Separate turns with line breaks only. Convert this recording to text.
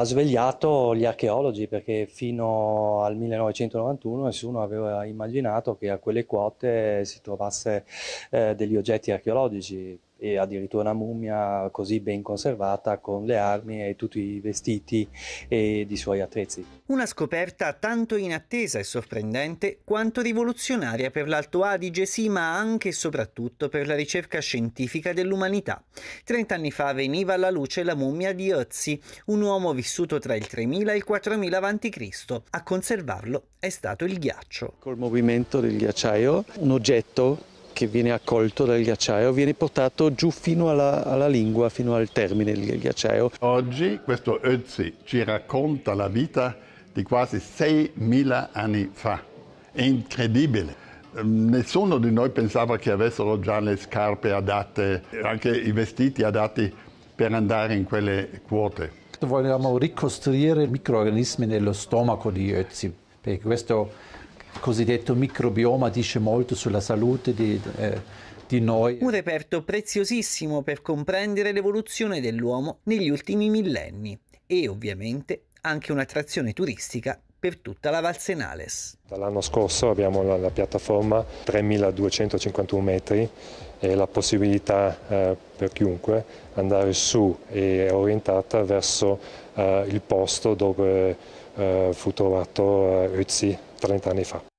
ha svegliato gli archeologi perché fino al 1991 nessuno aveva immaginato che a quelle quote si trovasse eh, degli oggetti archeologici e addirittura una mummia così ben conservata con le armi e tutti i vestiti e i suoi attrezzi.
Una scoperta tanto inattesa e sorprendente quanto rivoluzionaria per l'Alto Adige sì ma anche e soprattutto per la ricerca scientifica dell'umanità. Trent'anni fa veniva alla luce la mummia di Ötzi, un uomo vissuto tra il 3000 e il 4000 a.C. A conservarlo è stato il ghiaccio.
Col movimento del ghiacciaio un oggetto che viene accolto dal ghiacciaio viene
portato giù fino alla, alla lingua, fino al termine del ghiacciaio. Oggi questo Ötzi ci racconta la vita di quasi 6.000 anni fa. È incredibile. Ehm, nessuno di noi pensava che avessero già le scarpe adatte, anche i vestiti adatti per andare in quelle quote. Volevamo ricostruire microorganismi nello stomaco di Ötzi, perché questo
cosiddetto microbioma dice molto sulla salute di, eh, di noi. Un reperto preziosissimo per comprendere l'evoluzione dell'uomo negli ultimi millenni e ovviamente anche un'attrazione turistica per tutta la Valsenales.
Dall'anno scorso abbiamo la, la piattaforma 3251 metri e la possibilità eh, per chiunque andare su e orientata verso
eh, il posto dove eh, fu trovato eh, Ötzi 30 años fa.